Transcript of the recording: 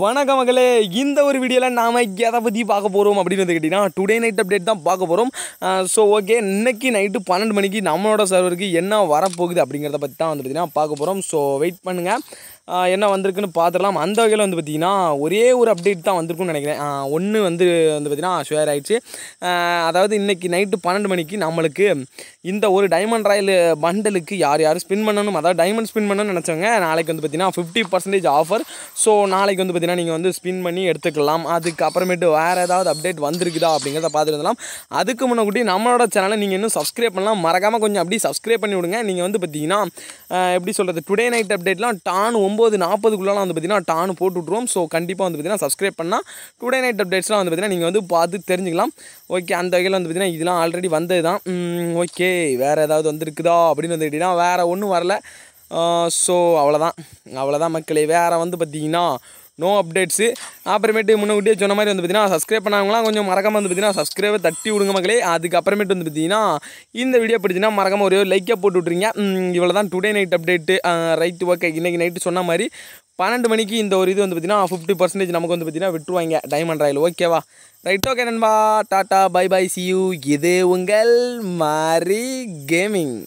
வணக்க மகளே இந்த ஒரு வீடியோவில் நாம் எதை பற்றி பார்க்க போகிறோம் அப்படின்னு வந்து கேட்டிங்கன்னா டுடே நைட் அப்டேட் தான் பார்க்க போகிறோம் ஸோ ஓகே இன்றைக்கி நைட்டு பன்னெண்டு மணிக்கு நம்மளோட சர்வருக்கு என்ன வரப்போகுது அப்படிங்கிறத பற்றி தான் வந்து பார்க்க போகிறோம் ஸோ வெயிட் பண்ணுங்கள் என்ன வந்திருக்குன்னு பார்த்துடலாம் அந்த வகையில் வந்து பார்த்திங்கன்னா ஒரே ஒரு அப்டேட் தான் வந்திருக்குன்னு நினைக்கிறேன் ஒன்று வந்து வந்து பார்த்திங்கன்னா ஷேர் ஆகிடுச்சு அதாவது இன்றைக்கி நைட்டு பன்னெண்டு மணிக்கு நம்மளுக்கு இந்த ஒரு டைமண்ட் ராயல் பண்டலுக்கு யார் யார் ஸ்பின் பண்ணணும் அதாவது டைமண்ட் ஸ்பின் பண்ணணும்னு நினச்சவங்க நாளைக்கு வந்து பார்த்திங்கன்னா ஃபிஃப்டி பர்சன்டேஜ் ஆஃபர் ஸோ நாளைக்கு வந்து பார்த்திங்கன்னா நீங்கள் வந்து ஸ்பின் பண்ணி எடுத்துக்கலாம் அதுக்கப்புறமேட்டு வேறு ஏதாவது அப்டேட் வந்திருக்குதா அப்படிங்கிறத பார்த்துருந்தலாம் அதுக்கு முன்னாடி நம்மளோட சேனலை நீங்கள் இன்னும் சப்ஸ்கிரைப் பண்ணலாம் மறக்காமல் கொஞ்சம் அப்படியே சப்ஸ்கிரைப் பண்ணி விடுங்க நீங்கள் வந்து பார்த்திங்கன்னா எப்படி சொல்கிறது டுடே நைட் அப்டேட்லாம் டான் ஒம்பது ஒம்பது நாற்பதுக்குள்ளாலாம் வந்து பார்த்திங்கன்னா டானு போட்டு விட்ருவோம் ஸோ கண்டிப்பாக வந்து பார்த்திங்கன்னா சப்ஸ்கிரைப் பண்ணால் டுடே நைட் அப்டேட்ஸ்லாம் வந்து பார்த்திங்கன்னா நீங்கள் வந்து பார்த்து தெரிஞ்சுக்கலாம் ஓகே அந்த வகையில் வந்து பார்த்திங்கன்னா இதெல்லாம் ஆல்ரெடி வந்தது தான் ஓகே வேறு ஏதாவது வந்துருக்குதா அப்படின்னு வந்துக்கிட்டீங்கன்னா வேறு ஒன்றும் வரல ஸோ அவ்வளோதான் அவ்வளோதான் மக்களே வேறு வந்து பார்த்திங்கன்னா நோ அப்டேட்ஸு அப்புறமேட்டு முன்னக்கூட்டியே சொன்ன மாதிரி வந்து பார்த்தீங்கன்னா சப்ஸ்கிரைப் பண்ணாங்களாம் கொஞ்சம் மறக்காமல் வந்து பார்த்தீங்கன்னா சப்ஸ்கிரைபை தட்டி விடுங்க மக்களே அதுக்கப்புறமேட்டு வந்து பார்த்தீங்கன்னா இந்த வீடியோ பிடிச்சின்னா மறக்காமல் ஒரே லைக்கே போட்டு விட்றீங்க இவ்வளோ தான் today night update right okay இன்றைக்கி நைட்டு சொன்ன மாதிரி பன்னெண்டு மணிக்கு இந்த ஒரு இது வந்து பார்த்தீங்கன்னா ஃபிஃப்டி பர்சன்டேஜ் நமக்கு வந்து பார்த்தீங்கன்னா விட்டுருவாங்க டைமண்ட் ராயில் ஓகேவா ரைட் ஓகே நண்பா டாட்டா பை பை சி யூ இது உங்கள் மாரி கேமிங்